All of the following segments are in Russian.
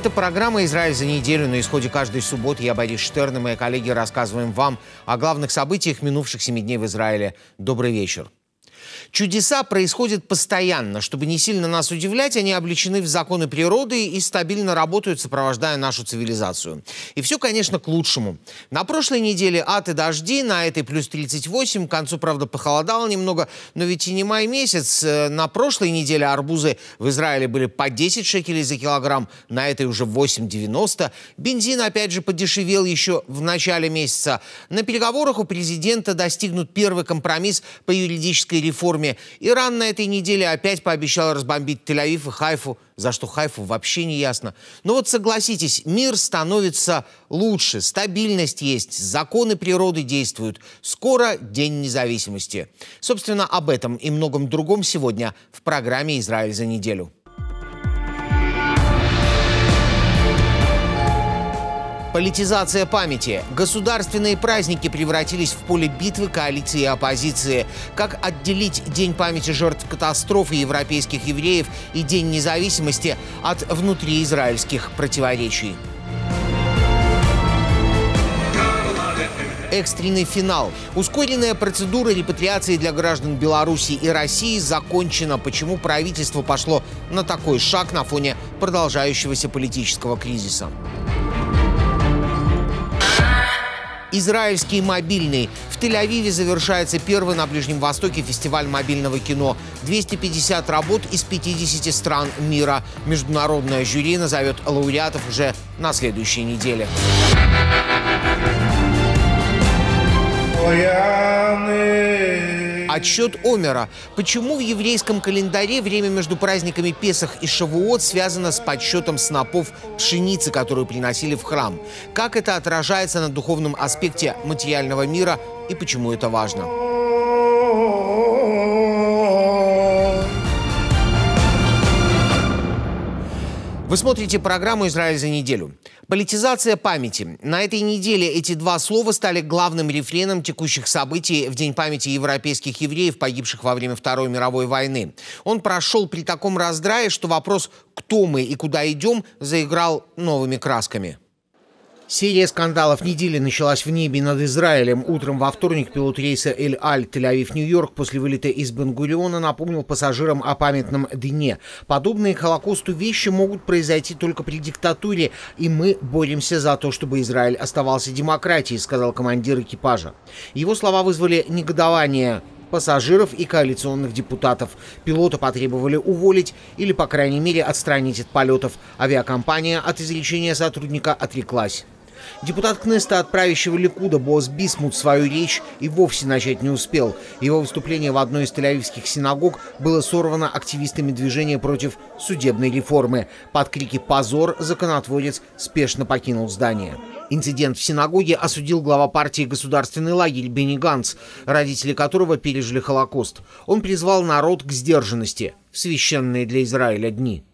Это программа «Израиль за неделю». На исходе каждой субботы я, Борис Штерн, и мои коллеги рассказываем вам о главных событиях минувших семи дней в Израиле. Добрый вечер. Чудеса происходят постоянно. Чтобы не сильно нас удивлять, они обличены в законы природы и стабильно работают, сопровождая нашу цивилизацию. И все, конечно, к лучшему. На прошлой неделе ад и дожди, на этой плюс 38, к концу, правда, похолодало немного, но ведь и не май месяц. Э, на прошлой неделе арбузы в Израиле были по 10 шекелей за килограмм, на этой уже 8,90. Бензин, опять же, подешевел еще в начале месяца. На переговорах у президента достигнут первый компромисс по юридической реформе форме. Иран на этой неделе опять пообещал разбомбить Тель-Авив и Хайфу, за что Хайфу вообще не ясно. Но вот согласитесь, мир становится лучше, стабильность есть, законы природы действуют. Скоро День независимости. Собственно, об этом и многом другом сегодня в программе «Израиль за неделю». Политизация памяти. Государственные праздники превратились в поле битвы коалиции и оппозиции. Как отделить День памяти жертв катастрофы европейских евреев и День независимости от внутриизраильских противоречий? экстренный финал. Ускоренная процедура репатриации для граждан Беларуси и России закончена. Почему правительство пошло на такой шаг на фоне продолжающегося политического кризиса? Израильский мобильный. В Тель-Авиве завершается первый на Ближнем Востоке фестиваль мобильного кино. 250 работ из 50 стран мира. Международная жюри назовет лауреатов уже на следующей неделе. Ой, отсчет Омера. Почему в еврейском календаре время между праздниками Песах и Шавуот связано с подсчетом снопов пшеницы, которую приносили в храм? Как это отражается на духовном аспекте материального мира и почему это важно? Вы смотрите программу «Израиль за неделю». Политизация памяти. На этой неделе эти два слова стали главным рефреном текущих событий в День памяти европейских евреев, погибших во время Второй мировой войны. Он прошел при таком раздрае, что вопрос «кто мы и куда идем» заиграл новыми красками. Серия скандалов недели началась в небе над Израилем. Утром во вторник пилот рейса Эль-Аль Тель-Авив-Нью-Йорк после вылета из Бенгуриона напомнил пассажирам о памятном дне. Подобные Холокосту вещи могут произойти только при диктатуре, и мы боремся за то, чтобы Израиль оставался демократией, сказал командир экипажа. Его слова вызвали негодование пассажиров и коалиционных депутатов. Пилота потребовали уволить или, по крайней мере, отстранить от полетов. Авиакомпания от изречения сотрудника отреклась. Депутат Кнеста, отправящего Ликуда, босс Бисмут свою речь и вовсе начать не успел. Его выступление в одной из тель синагог было сорвано активистами движения против судебной реформы. Под крики «Позор!» законотворец спешно покинул здание. Инцидент в синагоге осудил глава партии «Государственный лагерь» Бенни Ганс, родители которого пережили Холокост. Он призвал народ к сдержанности в священные для Израиля дни.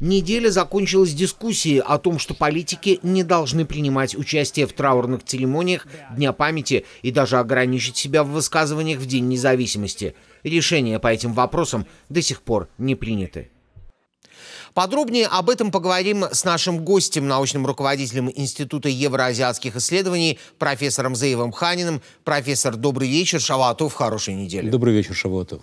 Неделя закончилась дискуссией о том, что политики не должны принимать участие в траурных церемониях Дня памяти и даже ограничить себя в высказываниях в День независимости. Решения по этим вопросам до сих пор не приняты. Подробнее об этом поговорим с нашим гостем, научным руководителем Института евроазиатских исследований, профессором Заевым Ханиным. Профессор, добрый вечер, Шаватов, хорошей недели. Добрый вечер, Шаватов.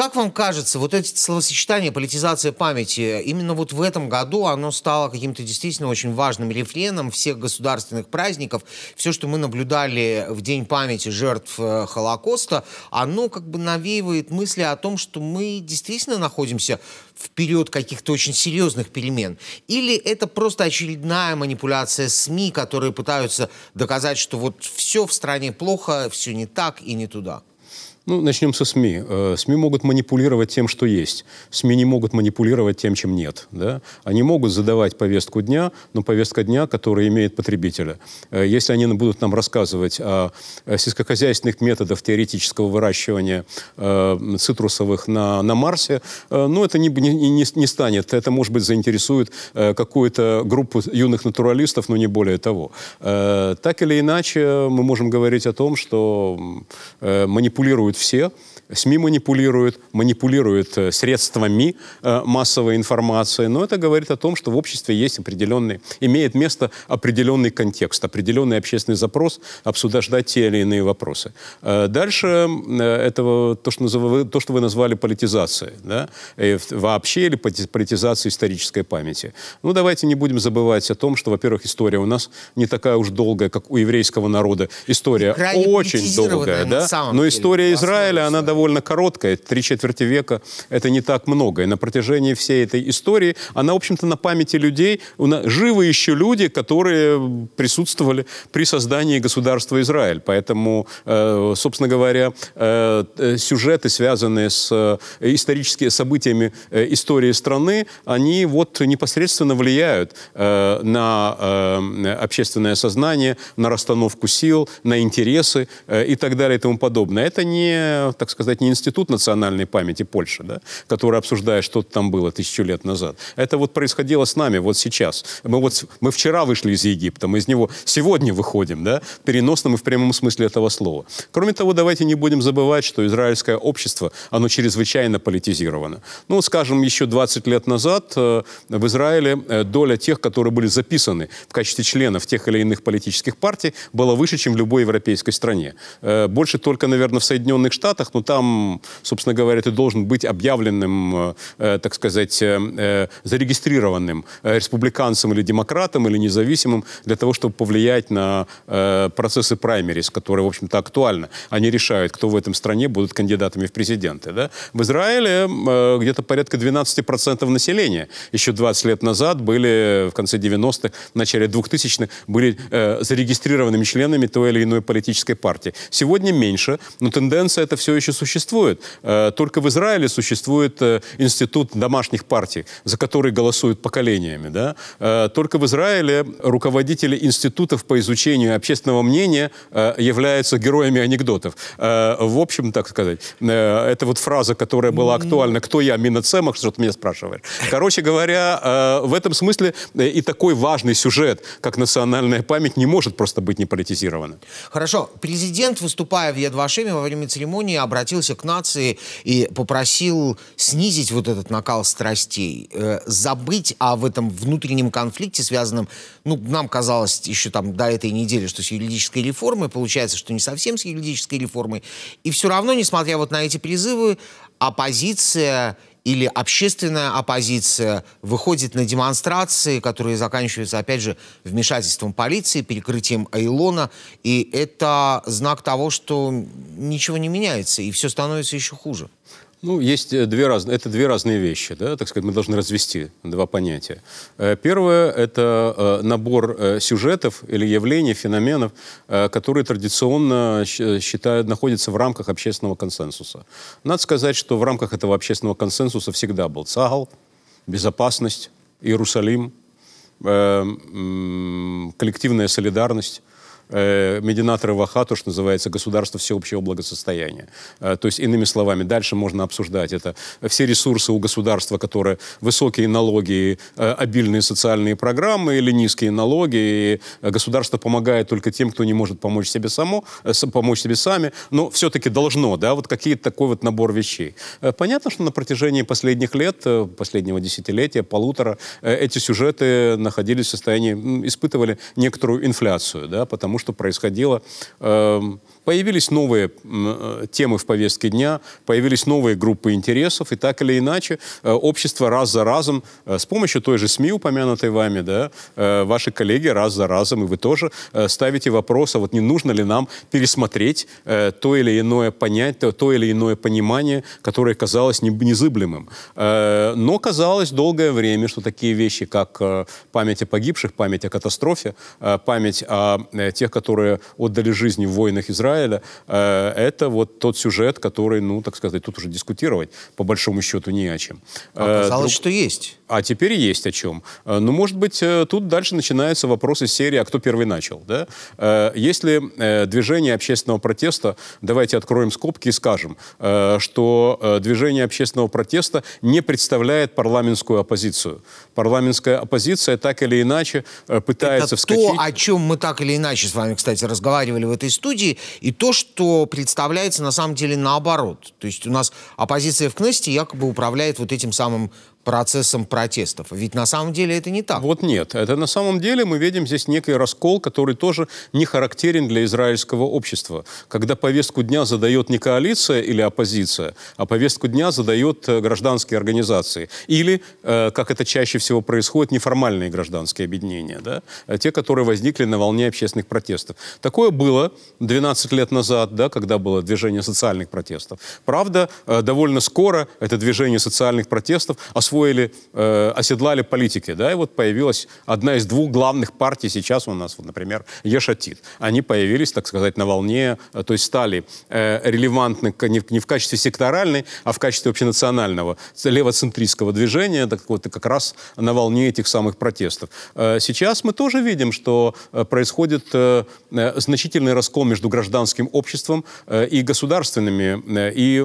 Как вам кажется, вот это словосочетание «политизация памяти» именно вот в этом году оно стало каким-то действительно очень важным рефреном всех государственных праздников. Все, что мы наблюдали в День памяти жертв э, Холокоста, оно как бы навеивает мысли о том, что мы действительно находимся в период каких-то очень серьезных перемен. Или это просто очередная манипуляция СМИ, которые пытаются доказать, что вот все в стране плохо, все не так и не туда? Ну, начнем со СМИ. Э, СМИ могут манипулировать тем, что есть. СМИ не могут манипулировать тем, чем нет. Да? Они могут задавать повестку дня, но повестка дня, которая имеет потребителя. Э, если они будут нам рассказывать о сельскохозяйственных методах теоретического выращивания э, цитрусовых на, на Марсе, ну, это не, не, не станет. Это, может быть, заинтересует какую-то группу юных натуралистов, но не более того. Так или иначе, мы можем говорить о том, что манипулируют все – СМИ манипулируют, манипулируют э, средствами э, массовой информации, но это говорит о том, что в обществе есть определенный, имеет место определенный контекст, определенный общественный запрос обсуждать те или иные вопросы. Э, дальше этого, то, что, назов... то, что вы назвали политизацией, да? вообще или политизацией исторической памяти. Ну, давайте не будем забывать о том, что, во-первых, история у нас не такая уж долгая, как у еврейского народа. История очень долгая, да? но история Израиля, она довольно довольно короткая, три четверти века – это не так много. И на протяжении всей этой истории она, в общем-то, на памяти людей, живы еще люди, которые присутствовали при создании государства Израиль. Поэтому, э, собственно говоря, э, э, сюжеты, связанные с историческими событиями истории страны, они вот непосредственно влияют на общественное сознание, на расстановку сил, на интересы и так далее и тому подобное. Это не, так сказать, создать не Институт национальной памяти Польши, да, который обсуждает, что там было тысячу лет назад. Это вот происходило с нами вот сейчас. Мы, вот, мы вчера вышли из Египта, мы из него сегодня выходим, да, в переносном и в прямом смысле этого слова. Кроме того, давайте не будем забывать, что израильское общество, оно чрезвычайно политизировано. Ну, скажем, еще 20 лет назад э, в Израиле э, доля тех, которые были записаны в качестве членов тех или иных политических партий, была выше, чем в любой европейской стране. Э, больше только, наверное, в Соединенных Штатах, но там там, собственно говоря, ты должен быть объявленным, э, э, так сказать, э, зарегистрированным республиканцем или демократом, или независимым, для того, чтобы повлиять на э, процессы праймерис, которые, в общем-то, актуальны. Они решают, кто в этом стране будут кандидатами в президенты. Да? В Израиле где-то порядка 12% населения еще 20 лет назад были, в конце 90-х, в начале 2000-х, были зарегистрированными членами той или иной политической партии. Сегодня меньше, но тенденция это все еще существует. Э, только в Израиле существует э, институт домашних партий, за которые голосуют поколениями. Да? Э, только в Израиле руководители институтов по изучению общественного мнения являются героями анекдотов. В общем, так сказать, это вот фраза, которая была актуальна «Кто я, Миноцемах?» Что ты меня спрашивает? Короче говоря, в этом смысле и такой важный сюжет, как национальная память, не может просто быть не политизирована. Хорошо. Президент, выступая в Едвашеме во время церемонии, обратился обратился к нации и попросил снизить вот этот накал страстей, э, забыть о в этом внутреннем конфликте, связанном, ну, нам казалось еще там до этой недели, что с юридической реформой, получается, что не совсем с юридической реформой. И все равно, несмотря вот на эти призывы, оппозиция или общественная оппозиция выходит на демонстрации, которые заканчиваются, опять же, вмешательством полиции, перекрытием Айлона. И это знак того, что ничего не меняется, и все становится еще хуже. Ну, есть э, две разные, это две разные вещи, да, так сказать, мы должны развести два понятия. Э, первое – это э, набор сюжетов или явлений, феноменов, которые традиционно считают, находятся в рамках общественного консенсуса. Надо сказать, что в рамках этого общественного консенсуса всегда был Цагал, безопасность, Иерусалим, коллективная солидарность, э, мединатора Вахату, что называется, государство всеобщего благосостояния. Э, то есть, иными словами, дальше можно обсуждать это. Все ресурсы у государства, которые высокие налоги, э, обильные социальные программы или низкие налоги, и государство помогает только тем, кто не может помочь себе само, э, помочь себе сами, но все-таки должно, да, вот какие-то такой вот набор вещей. Э, понятно, что на протяжении последних лет, э, последнего десятилетия, полутора, э, эти сюжеты находились в состоянии, испытывали некоторую инфляцию, да, потому что происходило эм, Появились новые э, темы в повестке дня, появились новые группы интересов, и так или иначе э, общество раз за разом э, с помощью той же СМИ, упомянутой вами, да, ваши коллеги раз за разом, и вы тоже ставите вопрос, а вот не нужно ли нам пересмотреть то или иное понятие, то или иное понимание, которое казалось незыблемым. Но казалось долгое время, что такие вещи, как память о погибших, память о катастрофе, память о тех, которые отдали жизнь в войнах Израиля, Израиля, э, это вот тот сюжет, который, ну, так сказать, тут уже дискутировать по большому счету не о чем. Э, Оказалось, Друг... что есть. А теперь есть о чем. Э, Но, ну, может быть, э, тут дальше начинаются вопросы серии «А кто первый начал?». Да? Э, Если движение общественного протеста, давайте откроем скобки и скажем, что движение общественного протеста не представляет парламентскую оппозицию. Парламентская оппозиция так или иначе пытается Это вскочить... то, о чем мы так или иначе с вами, кстати, разговаривали в этой студии, и то, что представляется на самом деле наоборот. То есть у нас оппозиция в Кнесте якобы управляет вот этим самым процессом протестов. Ведь на самом деле это не так. Вот нет. Это на самом деле мы видим здесь некий раскол, который тоже не характерен для израильского общества. Когда повестку дня задает не коалиция или оппозиция, а повестку дня задает э, гражданские организации. Или, э, как это чаще всего происходит, неформальные гражданские объединения. Да? Э, те, которые возникли на волне общественных протестов. Такое было 12 лет назад, да, когда было движение социальных протестов. Правда, довольно скоро это движение социальных протестов, особенно освоили, э, оседлали политики, да, и вот появилась одна из двух главных партий сейчас у нас, вот, например, Ешатит. Они появились, так сказать, на волне, э, то есть стали э, релевантны не, не в качестве секторальной, а в качестве общенационального левоцентристского движения, так вот, как раз на волне этих самых протестов. Э, сейчас мы тоже видим, что э, происходит э, э, значительный раскол между гражданским обществом э, и государственными, э, и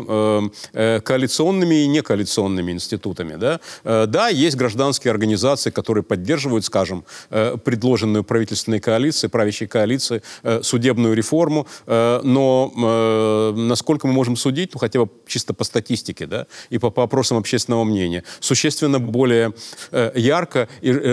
э, коалиционными и некоалиционными институтами, да, Э, да? есть гражданские организации, которые поддерживают, скажем, э, предложенную правительственной коалицией, правящей коалиции, э, судебную реформу, но насколько мы можем судить, ну хотя бы чисто по статистике да, и по, по опросам общественного мнения, существенно более ярко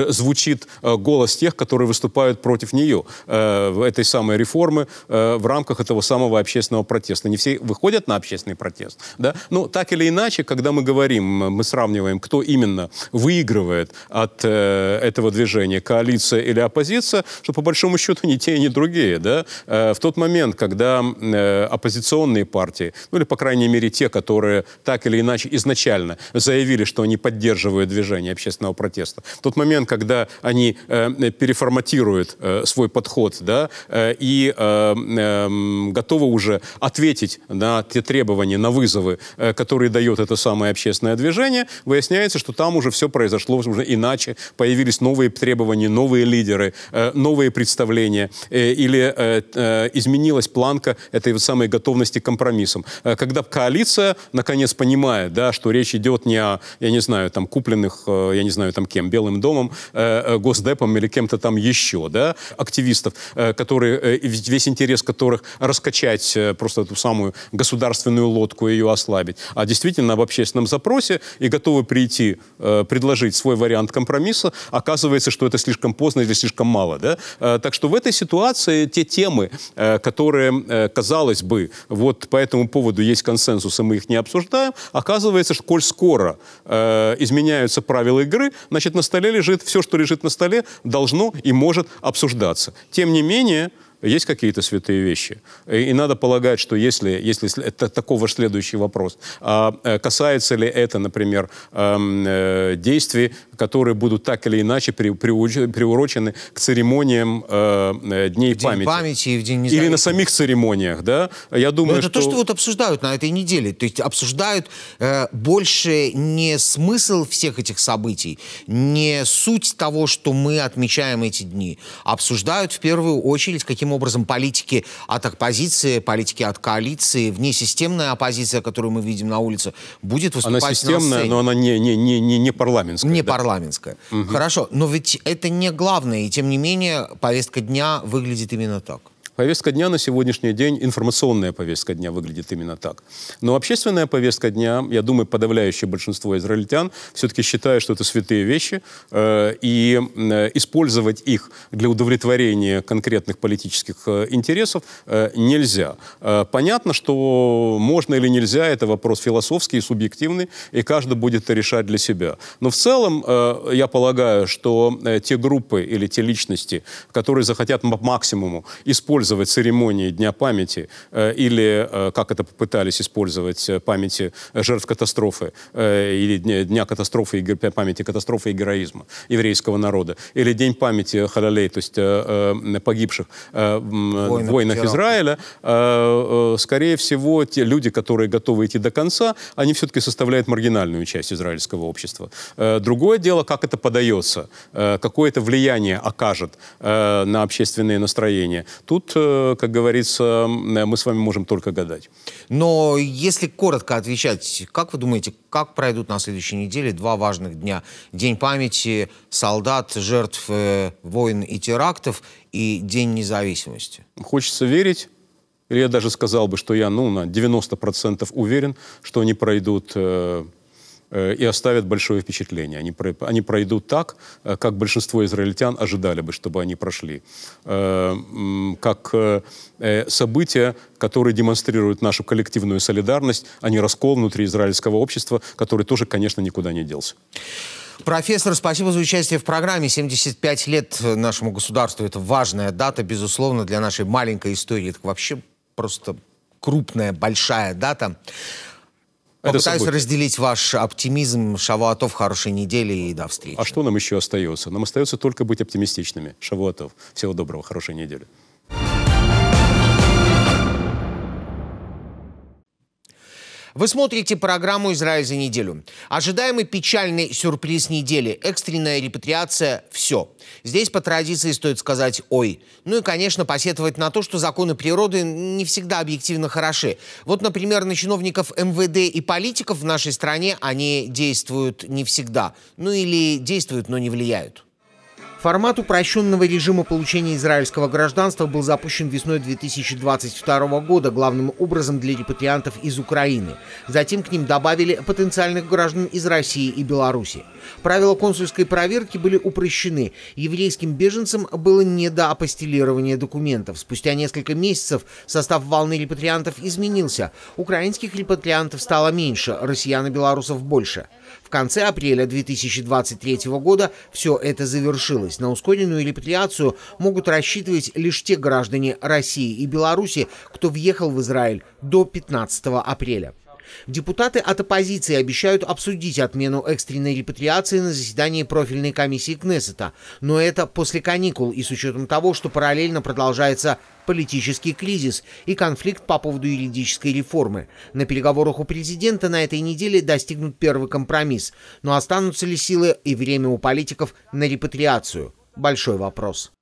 звучит голос тех, которые выступают против нее, этой самой реформы в рамках этого самого общественного протеста. Не все выходят на общественный протест. Да? Ну, так или иначе, когда мы говорим, мы сравниваем, кто кто именно выигрывает от э, этого движения, коалиция или оппозиция, что по большому счету ни те, ни другие. Да? Э, в тот момент, когда э, оппозиционные партии, ну или, по крайней мере, те, которые так или иначе изначально заявили, что они поддерживают движение общественного протеста, в тот момент, когда они э, переформатируют э, свой подход да, э, и э, э, готовы уже ответить на те требования, на вызовы, э, которые дает это самое общественное движение, выясняется, выясняется, что там уже все произошло уже иначе. Появились новые требования, новые лидеры, э, новые представления. Э, или э, изменилась планка этой вот самой готовности к компромиссам. Когда коалиция, наконец, понимает, да, что речь идет не о, я не знаю, там, купленных, я не знаю, там, кем, Белым домом, Госдепом или кем-то там еще, да, активистов, которые, весь интерес которых раскачать просто эту самую государственную лодку и ее ослабить, а действительно об общественном запросе и готовы прийти прийти, э, предложить свой вариант компромисса, оказывается, что это слишком поздно или слишком мало. Да? Э, так что в этой ситуации те темы, э, которые, казалось бы, вот по этому поводу есть консенсус, и мы их не обсуждаем, оказывается, что коль скоро изменяются правила игры, значит, на столе лежит все, что лежит на столе, должно и может обсуждаться. Тем не менее, есть какие-то святые вещи. И, и надо полагать, что если, если это такого же следующий вопрос, а, э, касается ли это, например, эм, э, действий, которые будут так или иначе при, при, приурочены к церемониям э, э, Дней в день памяти. памяти и в День Или на самих церемониях, да? Я думаю, Но это что... то, что вот обсуждают на этой неделе. То есть обсуждают э, больше не смысл всех этих событий, не суть того, что мы отмечаем эти дни. Обсуждают в первую очередь, каким образом политики от оппозиции, политики от коалиции, внесистемная оппозиция, которую мы видим на улице, будет выступать Она системная, на сцене. но она не, не, не, не, не парламентская. Не да? парламентская. Угу. Хорошо, но ведь это не главное, и тем не менее повестка дня выглядит именно так. Повестка дня на сегодняшний день, информационная повестка дня выглядит именно так. Но общественная повестка дня, я думаю, подавляющее большинство израильтян все-таки считает, что это святые вещи, э, и э, использовать их для удовлетворения конкретных политических э, интересов нельзя. понятно, что можно или нельзя, это вопрос философский и субъективный, и каждый будет это решать для себя. Но в целом, я полагаю, что те группы или те личности, которые захотят максимуму использовать использовать церемонии Дня памяти э, или, э, как это попытались использовать, э, памяти жертв катастрофы или Дня, дня катастрофы и памяти катастрофы и героизма еврейского народа, или День памяти халялей, то есть погибших в войнах вчера. Израиля, скорее всего, те люди, которые готовы идти до конца, они все-таки составляют маргинальную часть израильского общества. Другое дело, как это подается, какое это влияние окажет на общественные настроения. Тут Э, как говорится, э, мы с вами можем только гадать. Но если коротко отвечать, как вы думаете, как пройдут на следующей неделе два важных дня? День памяти солдат, жертв э, войн и терактов и День независимости? Хочется верить. Или я даже сказал бы, что я ну, на 90% уверен, что они пройдут э, Э, и оставят большое впечатление. Они, они пройдут так, э, как большинство израильтян ожидали бы, чтобы они прошли. Э, как события, которые демонстрируют нашу коллективную солидарность, а не раскол внутри израильского общества, который тоже, конечно, никуда не делся. Профессор, спасибо за участие в программе. 75 лет нашему государству. Это важная дата, безусловно, для нашей маленькой истории. Это вообще просто крупная, большая дата. Попытаюсь разделить ваш оптимизм. Шавуатов, хорошей недели и до встречи. А что нам еще остается? Нам остается только быть оптимистичными. Шавуатов, всего доброго, хорошей недели. Вы смотрите программу «Израиль за неделю». Ожидаемый печальный сюрприз недели – экстренная репатриация «Все». Здесь по традиции стоит сказать «Ой». Ну и, конечно, посетовать на то, что законы природы не всегда объективно хороши. Вот, например, на чиновников МВД и политиков в нашей стране они действуют не всегда. Ну или действуют, но не влияют. Формат упрощенного режима получения израильского гражданства был запущен весной 2022 года, главным образом для репатриантов из Украины. Затем к ним добавили потенциальных граждан из России и Беларуси. Правила консульской проверки были упрощены. Еврейским беженцам было не до апостелирования документов. Спустя несколько месяцев состав волны репатриантов изменился. Украинских репатриантов стало меньше, россиян и белорусов больше. В конце апреля 2023 года все это завершилось. На ускоренную репатриацию могут рассчитывать лишь те граждане России и Беларуси, кто въехал в Израиль до 15 апреля. Депутаты от оппозиции обещают обсудить отмену экстренной репатриации на заседании профильной комиссии Кнессета, но это после каникул и с учетом того, что параллельно продолжается политический кризис и конфликт по поводу юридической реформы. На переговорах у президента на этой неделе достигнут первый компромисс, но останутся ли силы и время у политиков на репатриацию? Большой вопрос.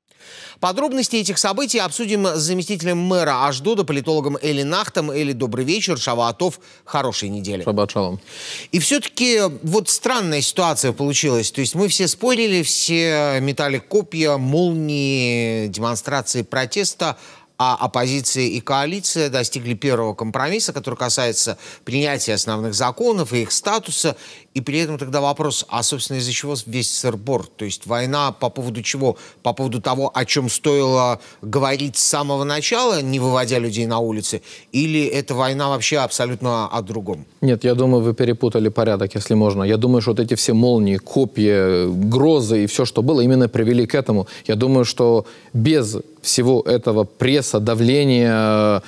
Подробности этих событий обсудим с заместителем мэра Ашдода, политологом Эли Нахтом. Эли, добрый вечер. Шаваатов, хорошей недели. Шаббат шалом. И все-таки вот странная ситуация получилась. То есть мы все спорили, все метали копья, молнии, демонстрации протеста а оппозиция и коалиция достигли первого компромисса, который касается принятия основных законов и их статуса. И при этом тогда вопрос, а, собственно, из-за чего весь сырбор? То есть война по поводу чего? По поводу того, о чем стоило говорить с самого начала, не выводя людей на улицы? Или эта война вообще абсолютно о другом? Нет, я думаю, вы перепутали порядок, если можно. Я думаю, что вот эти все молнии, копья, грозы и все, что было, именно привели к этому. Я думаю, что без всего этого пресса, давления,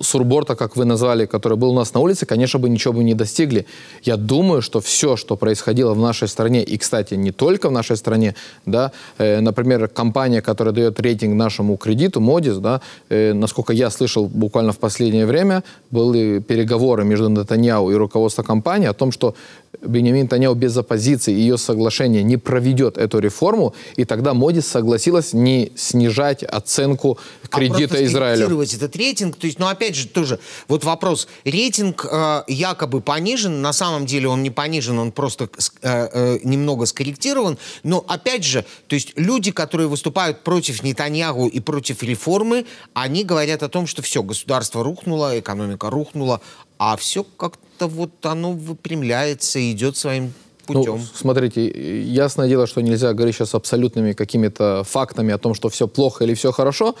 сурборта, как вы назвали, который был у нас на улице, конечно бы ничего бы не достигли. Я думаю, что все, что происходило в нашей стране, и, кстати, не только в нашей стране, да, э, например, компания, которая дает рейтинг нашему кредиту, Модис, да, э, насколько я слышал буквально в последнее время, были переговоры между Нетаньяу и руководством компании о том, что Бенемин Таняу без оппозиции и ее соглашение не проведет эту реформу, и тогда Моди согласилась не снижать оценку а кредита а Скорректировать этот рейтинг, то есть, ну опять же тоже, вот вопрос, рейтинг э, якобы понижен, на самом деле он не понижен, он просто э, э, немного скорректирован, но опять же, то есть люди, которые выступают против Нетаньягу и против реформы, они говорят о том, что все, государство рухнуло, экономика рухнула, а все как-то вот оно выпрямляется, идет своим путем. Ну, смотрите, ясное дело, что нельзя говорить сейчас абсолютными какими-то фактами о том, что все плохо или все хорошо.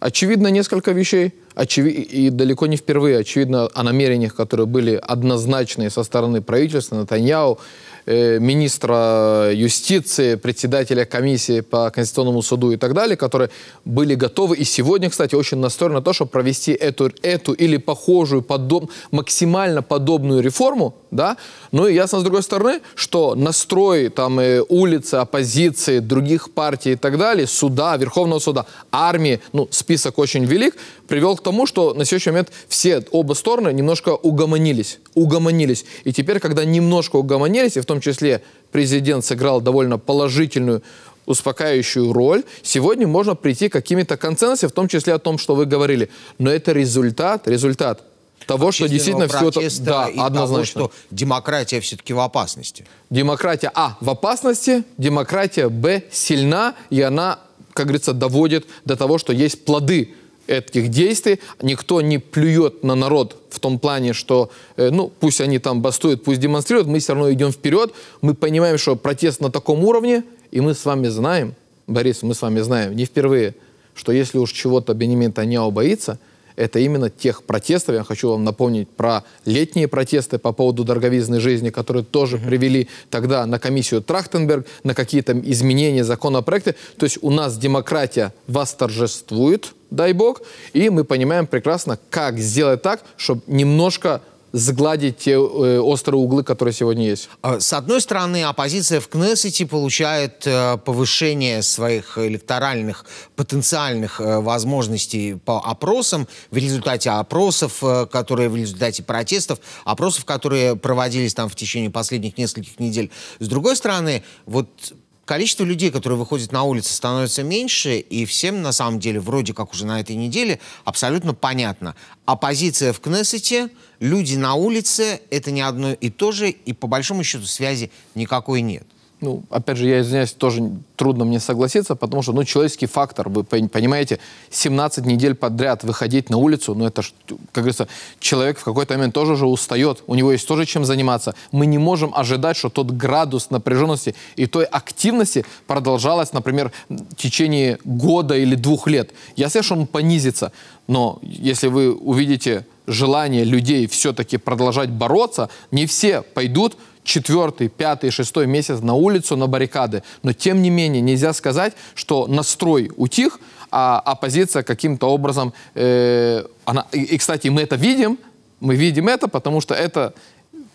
Очевидно, несколько вещей, очеви... и далеко не впервые, очевидно, о намерениях, которые были однозначные со стороны правительства, Натаньяу Э, министра юстиции, председателя комиссии по Конституционному суду и так далее, которые были готовы и сегодня, кстати, очень настроены на то, чтобы провести эту, эту или похожую, подоб, максимально подобную реформу, да, ну и ясно, с другой стороны, что настрой там и э, улицы, оппозиции, других партий и так далее, суда, Верховного суда, армии, ну, список очень велик, привел к тому, что на сегодняшний момент все, оба стороны немножко угомонились, угомонились. И теперь, когда немножко угомонились, и в том том числе президент сыграл довольно положительную успокаивающую роль, сегодня можно прийти к какими-то консенсусам, в том числе о том, что вы говорили. Но это результат, результат того, что действительно все это... Да, однозначно. Того, что демократия все-таки в опасности. Демократия, а, в опасности, демократия, б, сильна, и она, как говорится, доводит до того, что есть плоды этих действий. Никто не плюет на народ в том плане, что, э, ну, пусть они там бастуют, пусть демонстрируют, мы все равно идем вперед. Мы понимаем, что протест на таком уровне, и мы с вами знаем, Борис, мы с вами знаем, не впервые, что если уж чего-то Бенемин Таньяо боится – это именно тех протестов. Я хочу вам напомнить про летние протесты по поводу дороговизной жизни, которые тоже mm -hmm. привели тогда на комиссию Трахтенберг, на какие-то изменения законопроекта. То есть у нас демократия восторжествует, дай бог, и мы понимаем прекрасно, как сделать так, чтобы немножко сгладить те э, э, острые углы, которые сегодня есть? Э, с одной стороны, оппозиция в Кнессете получает э, повышение своих электоральных потенциальных э, возможностей по опросам. В результате опросов, э, которые в результате протестов, опросов, которые проводились там в течение последних нескольких недель. С другой стороны, вот количество людей, которые выходят на улицы, становится меньше, и всем, на самом деле, вроде как уже на этой неделе, абсолютно понятно. Оппозиция в Кнессете, люди на улице — это не одно и то же, и по большому счету связи никакой нет ну, опять же, я извиняюсь, тоже трудно мне согласиться, потому что, ну, человеческий фактор, вы понимаете, 17 недель подряд выходить на улицу, ну, это, как говорится, человек в какой-то момент тоже уже устает, у него есть тоже чем заниматься. Мы не можем ожидать, что тот градус напряженности и той активности продолжалась, например, в течение года или двух лет. Я слышу, он понизится, но если вы увидите желание людей все-таки продолжать бороться, не все пойдут четвертый, пятый, шестой месяц на улицу, на баррикады. Но тем не менее нельзя сказать, что настрой утих, а оппозиция каким-то образом... Э, она, и, и, кстати, мы это видим, мы видим это, потому что это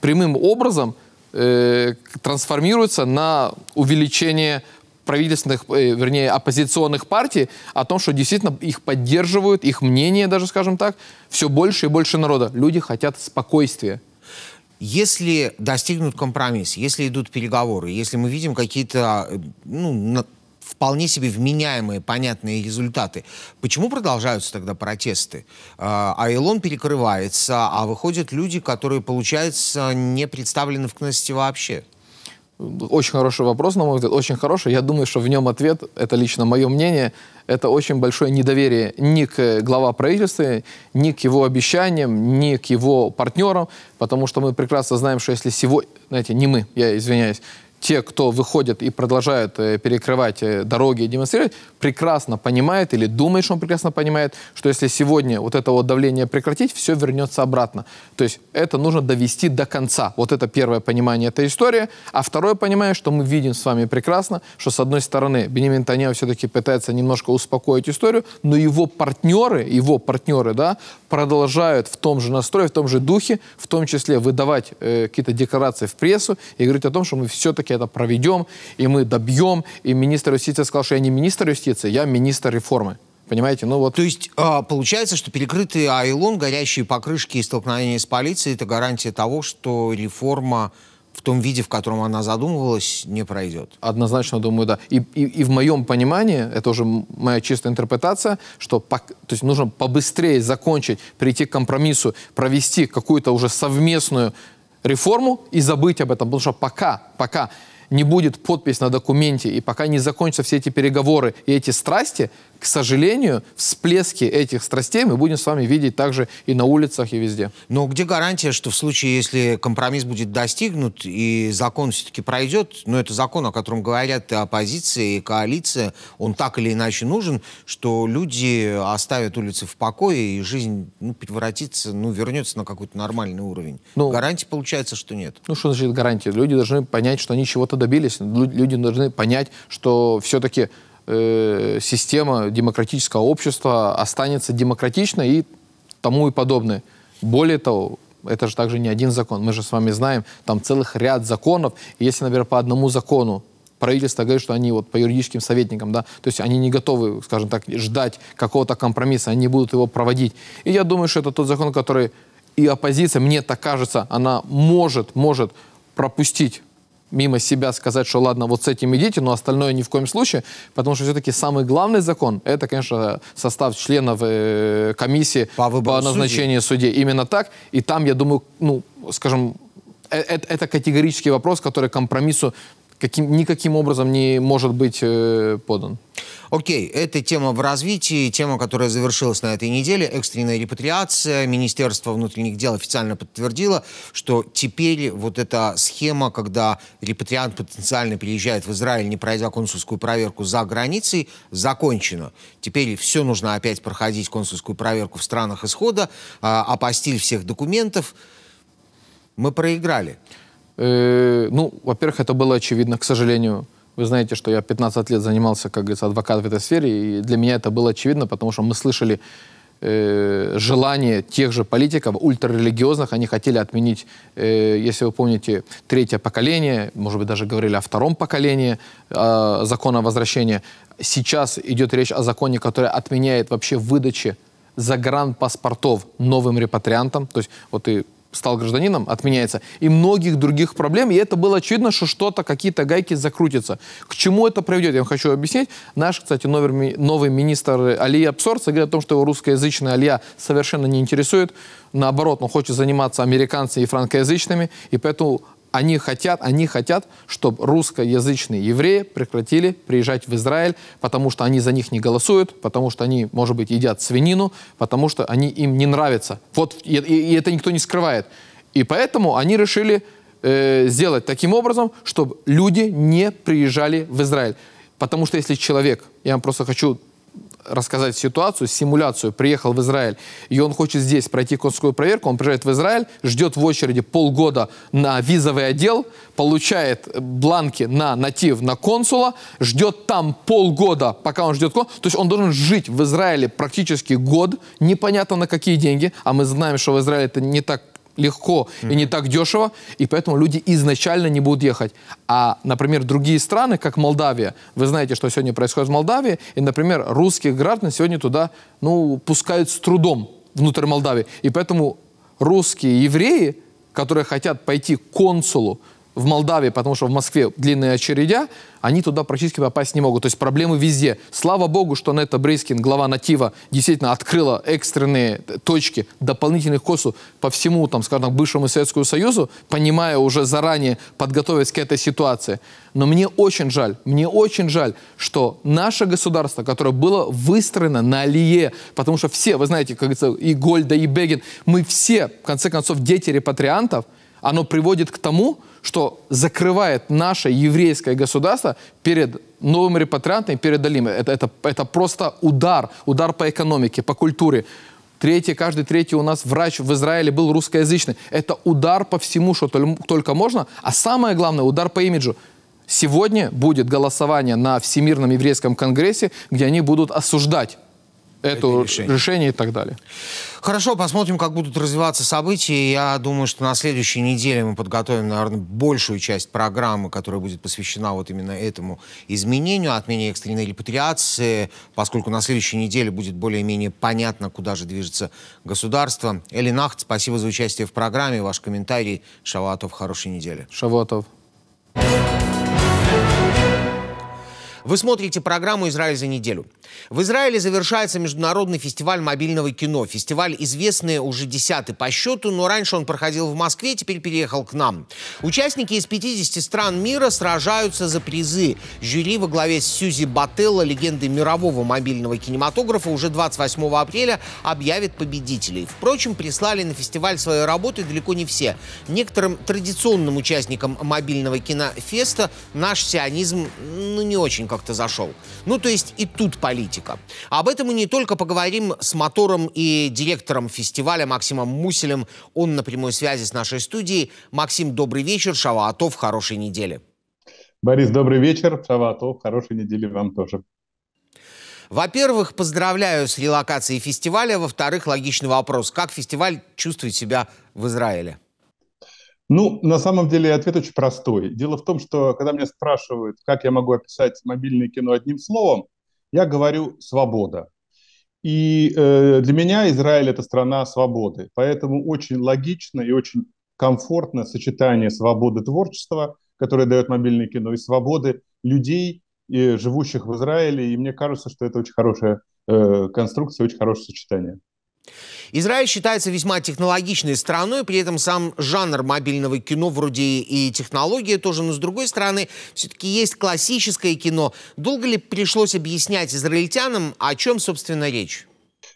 прямым образом э, трансформируется на увеличение правительственных, э, вернее, оппозиционных партий о том, что действительно их поддерживают, их мнение даже, скажем так, все больше и больше народа. Люди хотят спокойствия. Если достигнут компромисс, если идут переговоры, если мы видим какие-то а, ну, вполне себе вменяемые, понятные результаты. Почему продолжаются тогда протесты? А, а Илон перекрывается, а выходят люди, которые, получается, не представлены в Кнессете вообще. Очень хороший вопрос, на мой взгляд, очень хороший. Я думаю, что в нем ответ, это лично мое мнение, это очень большое недоверие ни к э, глава правительства, ни к его обещаниям, ни к его партнерам, потому что мы прекрасно знаем, что если сегодня, знаете, не мы, я извиняюсь, те, кто выходит и продолжает э, перекрывать э, дороги и демонстрировать, прекрасно понимает или думает, что он прекрасно понимает, что если сегодня вот это вот давление прекратить, все вернется обратно. То есть это нужно довести до конца. Вот это первое понимание этой истории. А второе понимание, что мы видим с вами прекрасно, что с одной стороны Бенемин Таньяо все-таки пытается немножко успокоить историю, но его партнеры, его партнеры, да, продолжают в том же настрое, в том же духе, в том числе выдавать э, какие-то декларации в прессу и говорить о том, что мы все-таки это проведем, и мы добьем. И министр юстиции сказал, что я не министр юстиции, я министр реформы. Понимаете, ну вот. То есть а, получается, что перекрытый айлон, горящие покрышки и столкновение с полицией – это гарантия того, что реформа в том виде, в котором она задумывалась, не пройдет. Однозначно, думаю, да. И, и, и в моем понимании, это уже моя чистая интерпретация, что по, то есть нужно побыстрее закончить, прийти к компромиссу, провести какую-то уже совместную реформу и забыть об этом, потому что пока, пока не будет подпись на документе, и пока не закончатся все эти переговоры и эти страсти, к сожалению, всплески этих страстей мы будем с вами видеть также и на улицах, и везде. Но где гарантия, что в случае, если компромисс будет достигнут и закон все-таки пройдет, но это закон, о котором говорят и оппозиция, и коалиция, он так или иначе нужен, что люди оставят улицы в покое, и жизнь ну, превратится, ну, вернется на какой-то нормальный уровень. Ну, гарантии получается, что нет. Ну, что значит гарантия? Люди должны понять, что они чего-то добились, люди должны понять, что все-таки э, система демократического общества останется демократичной и тому и подобное. Более того, это же также не один закон. Мы же с вами знаем, там целых ряд законов. если, например, по одному закону правительство говорит, что они вот по юридическим советникам, да, то есть они не готовы, скажем так, ждать какого-то компромисса, они будут его проводить. И я думаю, что это тот закон, который и оппозиция, мне так кажется, она может, может пропустить мимо себя сказать, что ладно, вот с этим идите, но остальное ни в коем случае, потому что все-таки самый главный закон – это, конечно, состав членов э, комиссии по, по назначению судей. судей. Именно так. И там, я думаю, ну, скажем, это, э, это категорический вопрос, который компромиссу каким, никаким образом не может быть э, подан. Окей, okay. это тема в развитии, тема, которая завершилась на этой неделе, экстренная репатриация. Министерство внутренних дел официально подтвердило, что теперь вот эта схема, когда репатриант потенциально переезжает в Израиль, не пройдя консульскую проверку за границей, закончена. Теперь все нужно опять проходить консульскую проверку в странах исхода, э, апостиль всех документов. Мы проиграли. Э, ну, во-первых, это было очевидно, к сожалению. Вы знаете, что я 15 лет занимался, как говорится, адвокат в этой сфере, и для меня это было очевидно, потому что мы слышали э, желание тех же политиков, ультрарелигиозных, они хотели отменить, э, если вы помните, третье поколение, может быть, даже говорили о втором поколении э, закона возвращения. Сейчас идет речь о законе, который отменяет вообще выдачи загранпаспортов новым репатриантам. То есть вот ты стал гражданином, отменяется, и многих других проблем, и это было очевидно, что что-то, какие-то гайки закрутятся. К чему это приведет, я вам хочу объяснить. Наш, кстати, новый, новый министр Алия Абсорца говорит о том, что его русскоязычная Алия совершенно не интересует, наоборот, он хочет заниматься американцами и франкоязычными, и поэтому они хотят, они хотят, чтобы русскоязычные евреи прекратили приезжать в Израиль, потому что они за них не голосуют, потому что они, может быть, едят свинину, потому что они им не нравятся. Вот, и, и это никто не скрывает. И поэтому они решили э, сделать таким образом, чтобы люди не приезжали в Израиль. Потому что если человек, я вам просто хочу рассказать ситуацию, симуляцию, приехал в Израиль, и он хочет здесь пройти консульскую проверку, он приезжает в Израиль, ждет в очереди полгода на визовый отдел, получает бланки на натив, на консула, ждет там полгода, пока он ждет консула. То есть он должен жить в Израиле практически год, непонятно на какие деньги, а мы знаем, что в Израиле это не так легко mm-hmm. и не так дешево, и поэтому люди изначально не будут ехать. А, например, другие страны, как Молдавия, вы знаете, что сегодня происходит в Молдавии, и, например, русских граждан сегодня туда, ну, пускают с трудом внутрь Молдавии, и поэтому русские евреи, которые хотят пойти к консулу, в Молдавии, потому что в Москве длинные очередя, они туда практически попасть не могут. То есть проблемы везде. Слава богу, что Нета Брейскин, глава Натива, действительно открыла экстренные точки дополнительных косу по всему, там, скажем так, бывшему Советскому Союзу, понимая уже заранее, подготовясь к этой ситуации. Но мне очень жаль, мне очень жаль, что наше государство, которое было выстроено на Алие, потому что все, вы знаете, как говорится, и Гольда, и Бегин, мы все, в конце концов, дети репатриантов, оно приводит к тому, что закрывает наше еврейское государство перед новым репатриантом и перед Алимой. Это, это, это просто удар, удар по экономике, по культуре. Третий, каждый третий у нас врач в Израиле был русскоязычный. Это удар по всему, что только можно. А самое главное, удар по имиджу. Сегодня будет голосование на Всемирном еврейском конгрессе, где они будут осуждать это, это решение. решение и так далее. Хорошо, посмотрим, как будут развиваться события. Я думаю, что на следующей неделе мы подготовим, наверное, большую часть программы, которая будет посвящена вот именно этому изменению, отмене экстренной репатриации, поскольку на следующей неделе будет более-менее понятно, куда же движется государство. Элинахт, спасибо за участие в программе, ваш комментарий. Шаватов, хорошей недели. Шаватов. Thank you. Вы смотрите программу «Израиль за неделю». В Израиле завершается международный фестиваль мобильного кино. Фестиваль известный уже десятый по счету, но раньше он проходил в Москве, теперь переехал к нам. Участники из 50 стран мира сражаются за призы. Жюри во главе с Сьюзи Бателло, легенды мирового мобильного кинематографа, уже 28 апреля объявит победителей. Впрочем, прислали на фестиваль свои работы далеко не все. Некоторым традиционным участникам мобильного кинофеста наш сионизм ну, не очень как-то зашел. Ну, то есть и тут политика. Об этом мы не только поговорим с мотором и директором фестиваля Максимом Муселем. Он на прямой связи с нашей студией. Максим, добрый вечер. Шаваатов, хорошей недели. Борис, добрый вечер. Шаваатов, хорошей недели вам тоже. Во-первых, поздравляю с релокацией фестиваля. Во-вторых, логичный вопрос. Как фестиваль чувствует себя в Израиле? Ну, на самом деле ответ очень простой. Дело в том, что когда меня спрашивают, как я могу описать мобильное кино одним словом, я говорю «свобода». И э, для меня Израиль – это страна свободы. Поэтому очень логично и очень комфортно сочетание свободы творчества, которое дает мобильное кино, и свободы людей, и живущих в Израиле. И мне кажется, что это очень хорошая э, конструкция, очень хорошее сочетание. Израиль считается весьма технологичной страной, при этом сам жанр мобильного кино вроде и технология тоже, но с другой стороны, все-таки есть классическое кино. Долго ли пришлось объяснять израильтянам, о чем, собственно, речь?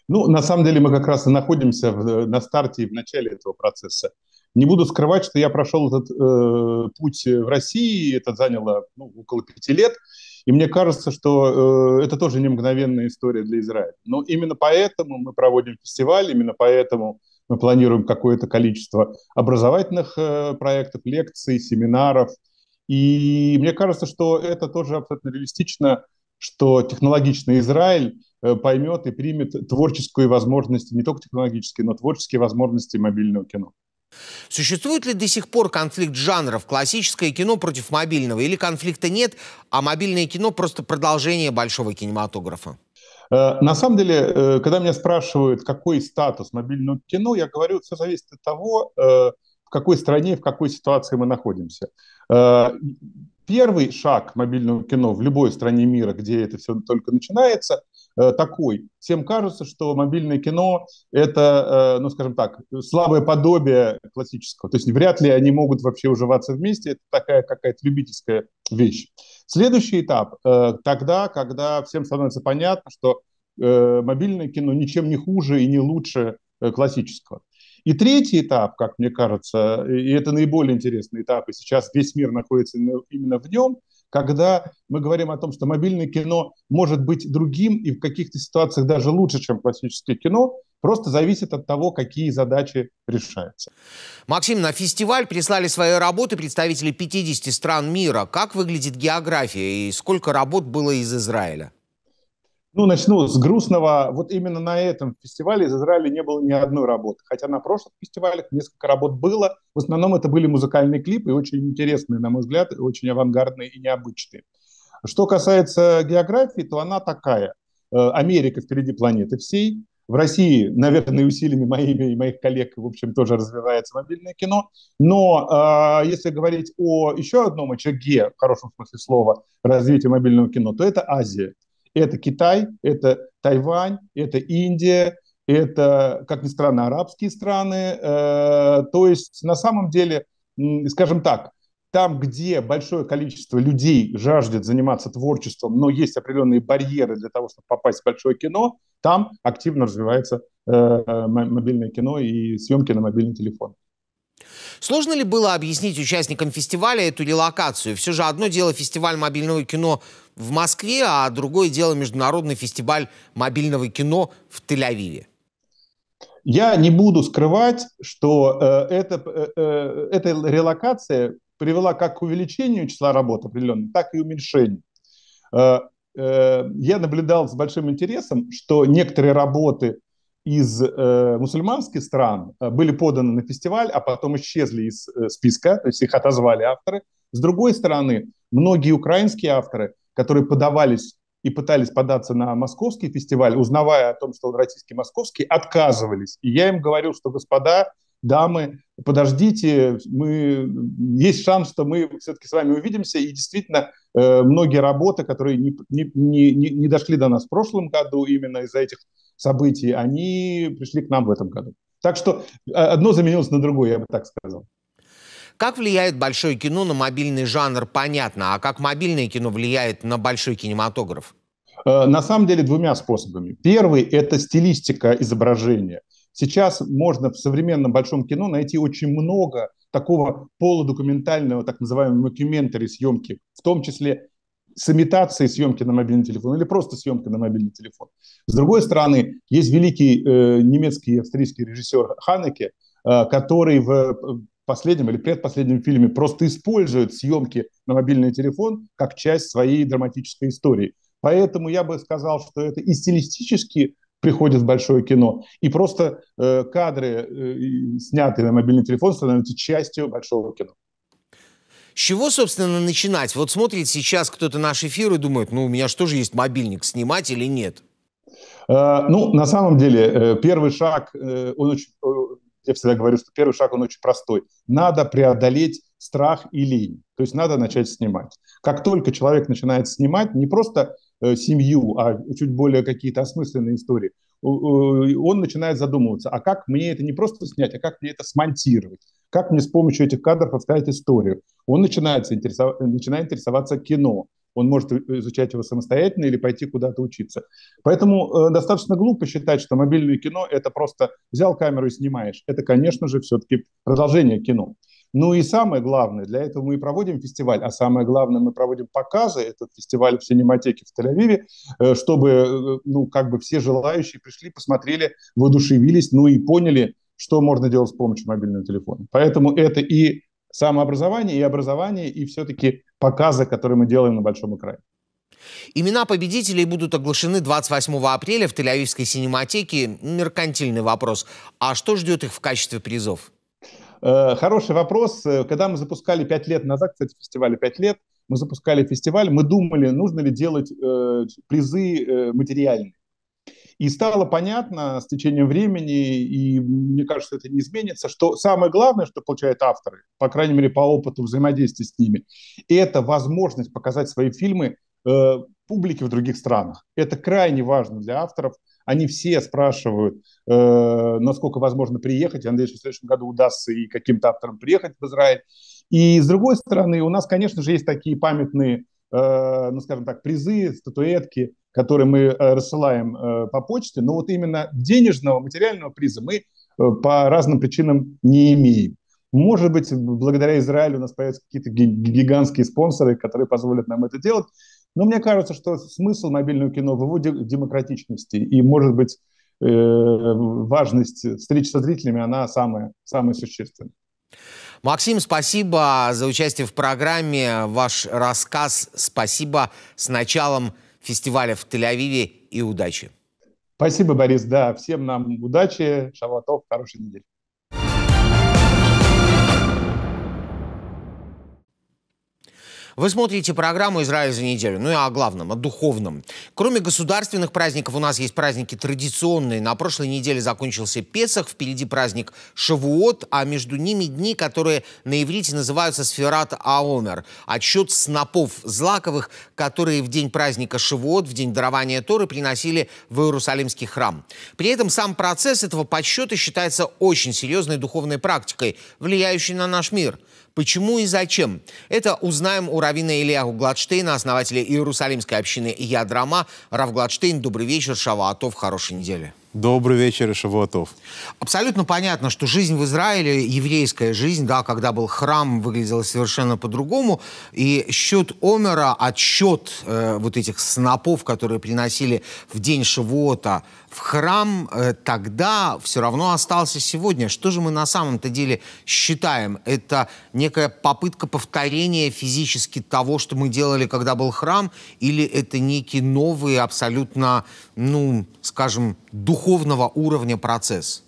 Ну, на самом деле мы как раз и находимся в, э, на старте и в начале этого процесса. Не буду скрывать, что я прошел этот э, путь в России, это заняло ну, около пяти лет. И мне кажется, что э, это тоже не мгновенная история для Израиля. Но именно поэтому мы проводим фестиваль, именно поэтому мы планируем какое-то количество образовательных э, проектов, лекций, семинаров. И мне кажется, что это тоже абсолютно реалистично, что технологичный Израиль э, поймет и примет творческие возможности, не только технологические, но творческие возможности мобильного кино. Существует ли до сих пор конфликт жанров классическое кино против мобильного или конфликта нет, а мобильное кино просто продолжение большого кинематографа? Э, на самом деле, э, когда меня спрашивают, какой статус мобильного кино, я говорю, все зависит от того, э, в какой стране, в какой ситуации мы находимся. Первый шаг мобильного кино в любой стране мира, где это все только начинается – Э, такой. Всем кажется, что мобильное кино — это, э, ну, скажем так, слабое подобие классического. То есть вряд ли они могут вообще уживаться вместе. Это такая какая-то любительская вещь. Следующий этап э, — тогда, когда всем становится понятно, что мобильное кино ничем не хуже и не лучше классического. И третий этап, как мне кажется, и это наиболее интересный этап, и сейчас весь мир находится именно в нем — когда мы говорим о том, что мобильное кино может быть другим и в каких-то ситуациях даже лучше, чем классическое кино, Просто зависит от того, какие задачи решаются. Максим, на фестиваль прислали свои работы представители 50 стран мира. Как выглядит география и сколько работ было из Израиля? Ну, начну с грустного. Вот именно на этом фестивале из Израиля не было ни одной работы. Хотя на прошлых фестивалях несколько работ было. В основном это были музыкальные клипы, очень интересные, на мой взгляд, очень авангардные и необычные. Что касается географии, то она такая. Э, Америка впереди планеты всей. В России, наверное, усилиями моими и моих коллег, в общем, тоже развивается мобильное кино. Но э, если говорить о еще одном очаге, в хорошем смысле слова, развития мобильного кино, то это Азия. Это Китай, это Тайвань, это Индия, это, как ни странно, арабские страны. Э, то есть, на самом деле, скажем так, там, где большое количество людей жаждет заниматься творчеством, но есть определенные барьеры для того, чтобы попасть в большое кино, там активно развивается э, мобильное кино и съемки на мобильный телефон. Сложно ли было объяснить участникам фестиваля эту релокацию? Все же одно дело фестиваль мобильного кино в Москве, а другое дело международный фестиваль мобильного кино в Тель-Авиве. Я не буду скрывать, что э, это, э, э эта релокация привела как к увеличению числа работ определенных, так и уменьшению. Э, э, я наблюдал с большим интересом, что некоторые работы из э, мусульманских стран э, были поданы на фестиваль, а потом исчезли из э, списка, то есть их отозвали авторы. С другой стороны, многие украинские авторы, которые подавались и пытались податься на московский фестиваль, узнавая о том, что он российский московский, отказывались. И я им говорил, что, господа, дамы, подождите, мы, есть шанс, что мы все-таки с вами увидимся. И действительно, э, многие работы, которые не, не, не, не дошли до нас в прошлом году именно из-за этих событий, они пришли к нам в этом году. Так что а, одно заменилось на другое, я бы так сказал. Как влияет большое кино на мобильный жанр, понятно. А как мобильное кино влияет на большой кинематограф? Э, на самом деле двумя способами. Первый – это стилистика изображения. Сейчас можно в современном большом кино найти очень много такого полудокументального, так называемого мокюментари съемки, в том числе с имитацией съемки на мобильный телефон или просто съемка на мобильный телефон. С другой стороны, есть великий э, немецкий и австрийский режиссер Ханеке, э, который в э, последнем или предпоследнем фильме просто использует съемки на мобильный телефон как часть своей драматической истории. Поэтому я бы сказал, что это и стилистически приходит в большое кино, и просто э, кадры, э, снятые на мобильный телефон, становятся частью большого кино чего, собственно, начинать? Вот смотрит сейчас кто-то наш эфир и думает, ну, у меня что же есть мобильник, снимать или нет? Э, ну, на самом деле, э, первый шаг, э, он очень, я всегда говорю, что первый шаг, он очень простой. Надо преодолеть страх и лень. То есть надо начать снимать. Как только человек начинает снимать, не просто семью, а чуть более какие-то осмысленные истории, он начинает задумываться, а как мне это не просто снять, а как мне это смонтировать, как мне с помощью этих кадров рассказать историю? Он начинается, интересов... начинает интересоваться кино. Он может изучать его самостоятельно или пойти куда-то учиться. Поэтому э, достаточно глупо считать, что мобильное кино – это просто взял камеру и снимаешь. Это, конечно же, все-таки продолжение кино. Ну и самое главное, для этого мы и проводим фестиваль, а самое главное, мы проводим показы, этот фестиваль в синематеке в Тель-Авиве, э, чтобы, э, ну, как бы все желающие пришли, посмотрели, воодушевились, ну и поняли, что можно делать с помощью мобильного телефона. Поэтому это и самообразование, и образование, и все-таки показы, которые мы делаем на большом экране. Имена победителей будут оглашены 28 апреля в Тель-Авивской синематеке. Меркантильный вопрос. А что ждет их в качестве призов? Э, хороший вопрос. Э, когда мы запускали 5 лет назад, кстати, фестиваль 5 лет, мы запускали фестиваль, мы думали, нужно ли делать э, призы э, материальные. И стало понятно с течением времени, и мне кажется, это не изменится, что самое главное, что получают авторы, по крайней мере, по опыту взаимодействия с ними, это возможность показать свои фильмы э, публике в других странах. Это крайне важно для авторов. Они все спрашивают, э, насколько возможно приехать. Я надеюсь, что в следующем году удастся и каким-то авторам приехать в Израиль. И с другой стороны, у нас, конечно же, есть такие памятные, э, ну, скажем так, призы, статуэтки, который мы э, рассылаем э, по почте, но вот именно денежного, материального приза мы э, по разным причинам не имеем. Может быть, благодаря Израилю у нас появятся какие-то гигантские спонсоры, которые позволят нам это делать. Но мне кажется, что смысл мобильного кино в его демократичности и, может быть, важность встреч со зрителями, она самая, самая существенная. Максим, спасибо за участие в программе. Ваш рассказ «Спасибо» с началом фестиваля в Тель-Авиве и удачи. Спасибо, Борис. Да, всем нам удачи, шаватов, хорошей недели. Вы смотрите программу «Израиль за неделю». Ну и о главном, о духовном. Кроме государственных праздников, у нас есть праздники традиционные. На прошлой неделе закончился Песах, впереди праздник Шавуот, а между ними дни, которые на иврите называются Сферат Аомер. Отсчет снопов злаковых, которые в день праздника Шавуот, в день дарования Торы, приносили в Иерусалимский храм. При этом сам процесс этого подсчета считается очень серьезной духовной практикой, влияющей на наш мир – Почему и зачем? Это узнаем у Равина Ильяху Гладштейна, основателя Иерусалимской общины Ядрама. Рав Гладштейн, добрый вечер, Шава Атов, хорошей недели. Добрый вечер, Шавуатов. Абсолютно понятно, что жизнь в Израиле, еврейская жизнь, да, когда был храм, выглядела совершенно по-другому. И счет Омера, отсчет э, вот этих снопов, которые приносили в день Шавуота в храм, э, тогда все равно остался сегодня. Что же мы на самом-то деле считаем? Это некая попытка повторения физически того, что мы делали, когда был храм, или это некие новые абсолютно ну, скажем, духовного уровня процесс?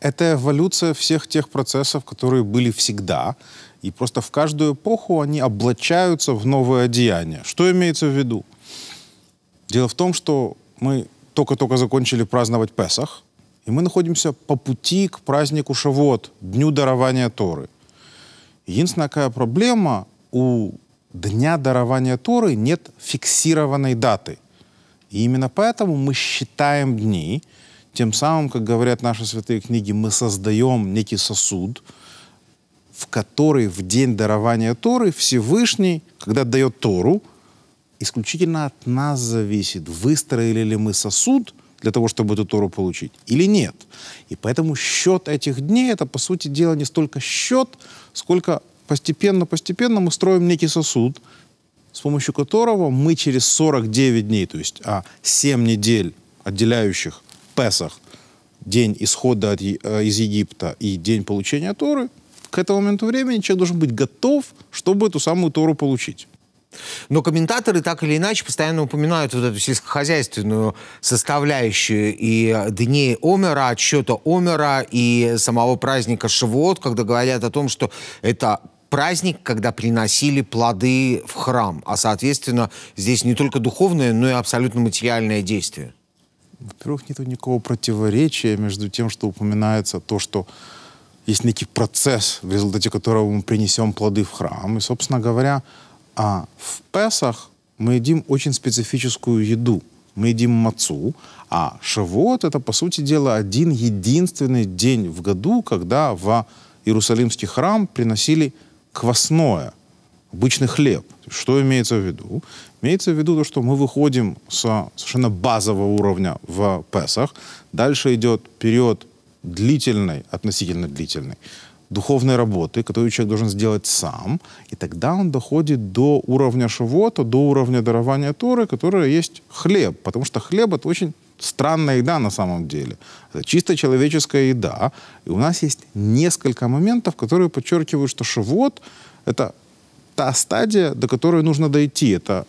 Это эволюция всех тех процессов, которые были всегда. И просто в каждую эпоху они облачаются в новое одеяние. Что имеется в виду? Дело в том, что мы только-только закончили праздновать Песах, и мы находимся по пути к празднику Шавот, Дню Дарования Торы. Единственная такая проблема, у Дня Дарования Торы нет фиксированной даты. И именно поэтому мы считаем дни, тем самым, как говорят наши святые книги, мы создаем некий сосуд, в который в день дарования Торы Всевышний, когда дает Тору, исключительно от нас зависит, выстроили ли мы сосуд для того, чтобы эту Тору получить, или нет. И поэтому счет этих дней — это, по сути дела, не столько счет, сколько постепенно-постепенно мы строим некий сосуд, с помощью которого мы через 49 дней, то есть а, 7 недель, отделяющих Песах, день исхода от, э, из Египта и день получения Торы, к этому моменту времени человек должен быть готов, чтобы эту самую Тору получить. Но комментаторы так или иначе постоянно упоминают вот эту сельскохозяйственную составляющую и дней Омера, отсчета Омера и самого праздника Шивот, когда говорят о том, что это праздник, когда приносили плоды в храм, а, соответственно, здесь не только духовное, но и абсолютно материальное действие. Во-первых, нет никакого противоречия между тем, что упоминается то, что есть некий процесс, в результате которого мы принесем плоды в храм. И, собственно говоря, а в Песах мы едим очень специфическую еду. Мы едим мацу, а Шавот — это, по сути дела, один единственный день в году, когда в Иерусалимский храм приносили квасное, обычный хлеб. Что имеется в виду? Имеется в виду то, что мы выходим с совершенно базового уровня в Песах. Дальше идет период длительной, относительно длительной, духовной работы, которую человек должен сделать сам, и тогда он доходит до уровня шивота, до уровня дарования Торы, которое есть хлеб, потому что хлеб — это очень странная еда на самом деле. Это чисто человеческая еда. И у нас есть несколько моментов, которые подчеркивают, что шивот — это та стадия, до которой нужно дойти. Это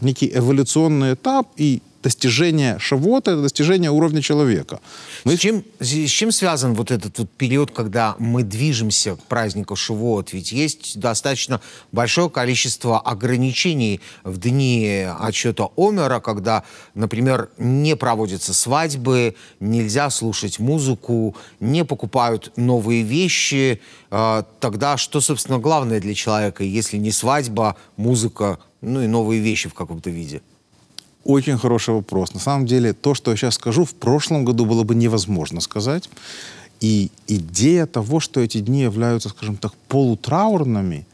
некий эволюционный этап, и достижение шавота, это достижение уровня человека. Мы... С, чем, с чем связан вот этот вот период, когда мы движемся к празднику шавот? Ведь есть достаточно большое количество ограничений в дни отчета Омера, когда, например, не проводятся свадьбы, нельзя слушать музыку, не покупают новые вещи. А, тогда что, собственно, главное для человека, если не свадьба, музыка, ну и новые вещи в каком-то виде? Очень хороший вопрос. На самом деле, то, что я сейчас скажу, в прошлом году было бы невозможно сказать. И идея того, что эти дни являются, скажем так, полутраурными,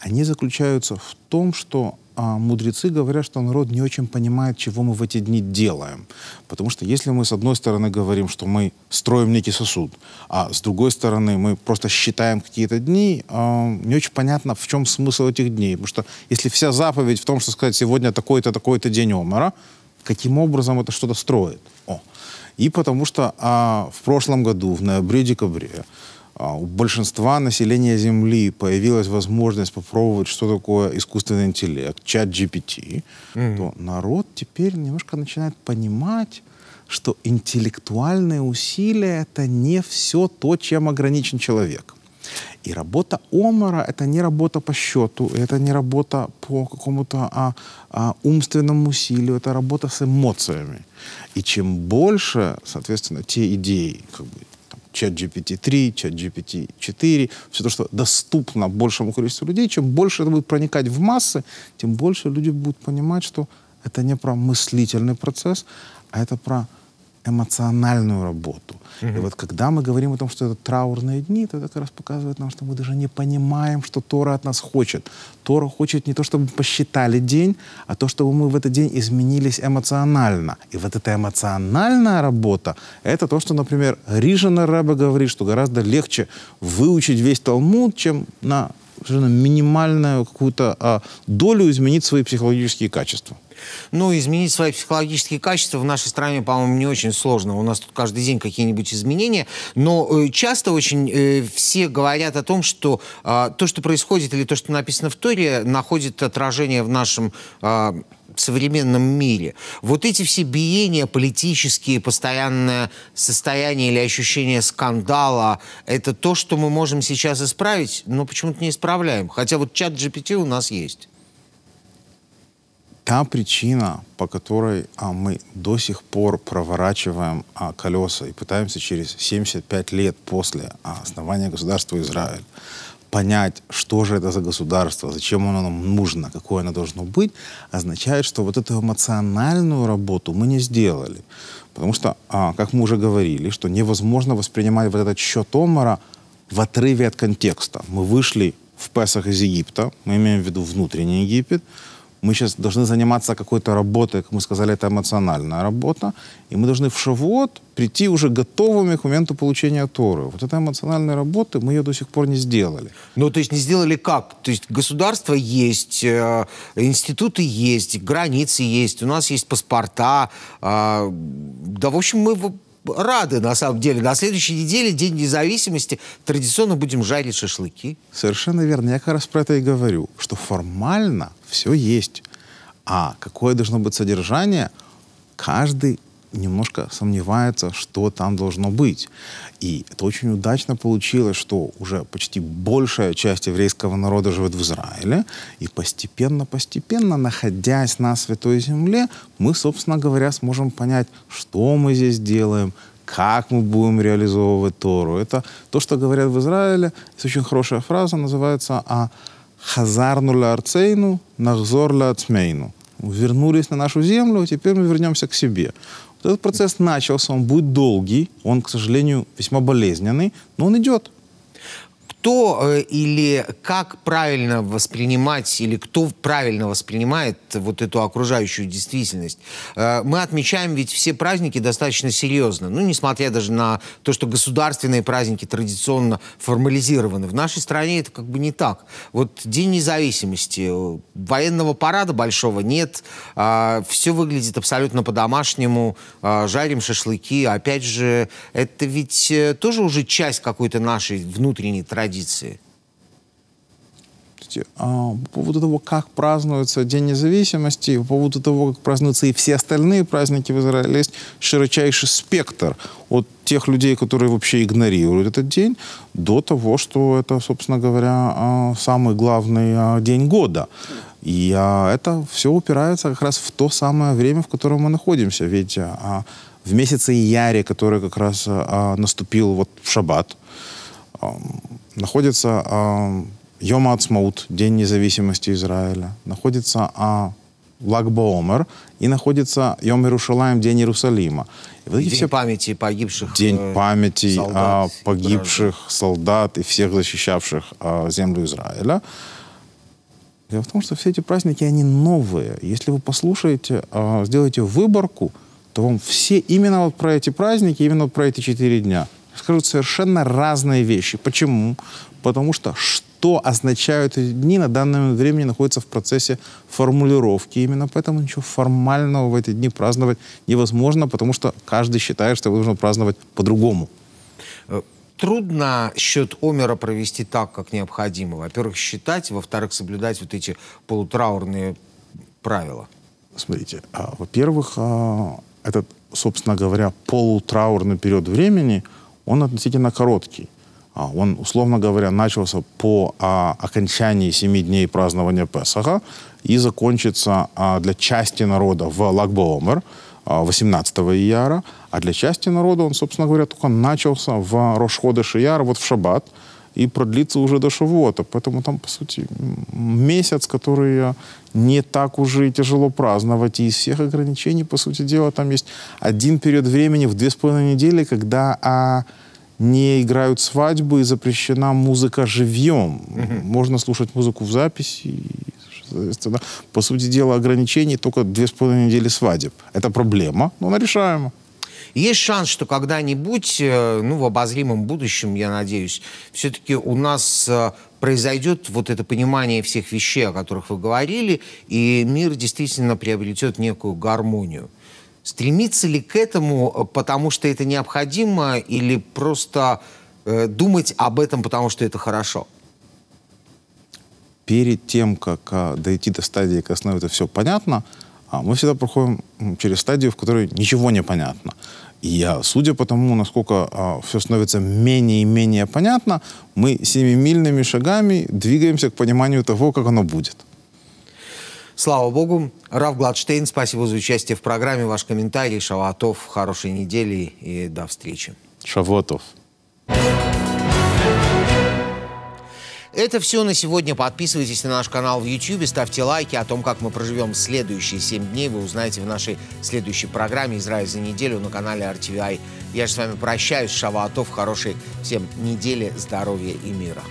они заключаются в том, что а мудрецы говорят, что народ не очень понимает, чего мы в эти дни делаем. Потому что если мы, с одной стороны, говорим, что мы строим некий сосуд, а с другой стороны, мы просто считаем какие-то дни, а, не очень понятно, в чем смысл этих дней. Потому что если вся заповедь в том, что сказать, сегодня такой-то, такой-то день омара, каким образом это что-то строит? О. И потому что а, в прошлом году, в ноябре-декабре, а у большинства населения Земли появилась возможность попробовать, что такое искусственный интеллект, чат GPT, mm-hmm. то народ теперь немножко начинает понимать, что интеллектуальные усилия — это не все то, чем ограничен человек. И работа Омара — это не работа по счету, это не работа по какому-то а, а, умственному усилию, это работа с эмоциями. И чем больше, соответственно, те идеи, как бы, чат GPT-3, чат GPT-4, все то, что доступно большему количеству людей, чем больше это будет проникать в массы, тем больше люди будут понимать, что это не про мыслительный процесс, а это про эмоциональную работу. Угу. И вот когда мы говорим о том, что это траурные дни, то это как раз показывает нам, что мы даже не понимаем, что Тора от нас хочет. Тора хочет не то, чтобы мы посчитали день, а то, чтобы мы в этот день изменились эмоционально. И вот эта эмоциональная работа — это то, что, например, Рижана Раба говорит, что гораздо легче выучить весь Талмуд, чем на совершенно минимальную какую-то а, долю изменить свои психологические качества. Ну, изменить свои психологические качества в нашей стране, по-моему, не очень сложно. У нас тут каждый день какие-нибудь изменения. Но э, часто очень э, все говорят о том, что а, то, что происходит или то, что написано в Торе, находит отражение в нашем в а, современном мире. Вот эти все биения политические, постоянное состояние или ощущение скандала, это то, что мы можем сейчас исправить, но почему-то не исправляем. Хотя вот чат GPT у нас есть та причина, по которой а, мы до сих пор проворачиваем а, колеса и пытаемся через 75 лет после а, основания государства Израиль понять, что же это за государство, зачем оно нам нужно, какое оно должно быть, означает, что вот эту эмоциональную работу мы не сделали. Потому что, а, как мы уже говорили, что невозможно воспринимать вот этот счет Омара в отрыве от контекста. Мы вышли в Песах из Египта, мы имеем в виду внутренний Египет, мы сейчас должны заниматься какой-то работой, как мы сказали, это эмоциональная работа, и мы должны в Шавуот прийти уже готовыми к моменту получения Торы. Вот этой эмоциональной работы мы ее до сих пор не сделали. Ну, то есть не сделали как? То есть государство есть, э, институты есть, границы есть, у нас есть паспорта. А, да, в общем, мы рады, на самом деле. На следующей неделе, День независимости, традиционно будем жарить шашлыки. Совершенно верно. Я как раз про это и говорю, что формально все есть. А какое должно быть содержание, каждый немножко сомневается, что там должно быть. И это очень удачно получилось, что уже почти большая часть еврейского народа живет в Израиле, и постепенно-постепенно, находясь на Святой Земле, мы, собственно говоря, сможем понять, что мы здесь делаем, как мы будем реализовывать Тору. Это то, что говорят в Израиле. Есть очень хорошая фраза, называется «А хазарну ля арцейну, нахзор ля ацмейну». Вернулись на нашу землю, а теперь мы вернемся к себе этот процесс начался, он будет долгий, он, к сожалению, весьма болезненный, но он идет кто э, или как правильно воспринимать, или кто правильно воспринимает вот эту окружающую действительность. Э, мы отмечаем ведь все праздники достаточно серьезно. Ну, несмотря даже на то, что государственные праздники традиционно формализированы. В нашей стране это как бы не так. Вот День независимости, военного парада большого нет, а, все выглядит абсолютно по-домашнему, а, жарим шашлыки. Опять же, это ведь э, тоже уже часть какой-то нашей внутренней традиции традиции? А по поводу того, как празднуется День независимости, по поводу того, как празднуются и все остальные праздники в Израиле, есть широчайший спектр от тех людей, которые вообще игнорируют этот день, до того, что это, собственно говоря, а, самый главный а, день года. И это все упирается как раз в то самое время, в котором мы находимся. Ведь в месяце Яре, который как раз наступил вот в шаббат, находится э, а, Йом Ацмаут, День независимости Израиля, находится а, Лагба Омер и находится Йом Иерушалаем, День Иерусалима. И вот День все... памяти погибших День э, памяти а, солдат, э, погибших граждан. солдат и всех защищавших э, землю Израиля. Дело в том, что все эти праздники, они новые. Если вы послушаете, э, сделаете выборку, то вам все именно вот про эти праздники, именно вот про эти четыре дня – скажут совершенно разные вещи. Почему? Потому что что означают эти дни, на данном времени находится в процессе формулировки. Именно поэтому ничего формального в эти дни праздновать невозможно, потому что каждый считает, что его нужно праздновать по-другому. Э, трудно счет Омера провести так, как необходимо. Во-первых, считать, во-вторых, соблюдать вот эти полутраурные правила. Смотрите, а, во-первых, а, этот, собственно говоря, полутраурный период времени – он относительно короткий. А, он, условно говоря, начался по а, окончании семи дней празднования Песаха и закончится а, для части народа в Лагбоомер 18 а, ияра, а для части народа он, собственно говоря, только начался в Рошходе Шияр, вот в Шаббат, и продлится уже до Шавуота. Поэтому там, по сути, месяц, который не так уже и тяжело праздновать. И из всех ограничений, по сути дела, там есть один период времени в две с половиной недели, когда а, не играют свадьбы и запрещена музыка живьем. mm Можно слушать музыку в записи. Соответственно, по сути дела, ограничений только две с половиной недели свадеб. Это проблема, но она решаема. Есть шанс, что когда-нибудь, э, ну, в обозримом будущем, я надеюсь, все-таки у нас э, произойдет вот это понимание всех вещей, о которых вы говорили, и мир действительно приобретет некую гармонию. Стремиться ли к этому, э, потому что это необходимо, или просто э, думать об этом, потому что это хорошо? Перед тем, как а, дойти до стадии, когда становится все понятно, а мы всегда проходим через стадию, в которой ничего не понятно. И я, судя по тому, насколько а, все становится менее и менее понятно, мы семимильными шагами двигаемся к пониманию того, как оно будет. Слава Богу. Раф Гладштейн, спасибо за участие в программе, ваш комментарий. Шаватов, хорошей недели и до встречи. Шавотов. Шавотов. Это все на сегодня. Подписывайтесь на наш канал в YouTube, ставьте лайки. О том, как мы проживем следующие 7 дней, вы узнаете в нашей следующей программе «Израиль за неделю» на канале RTVI. Я же с вами прощаюсь. Шаваатов, Хорошей всем недели, здоровья и мира.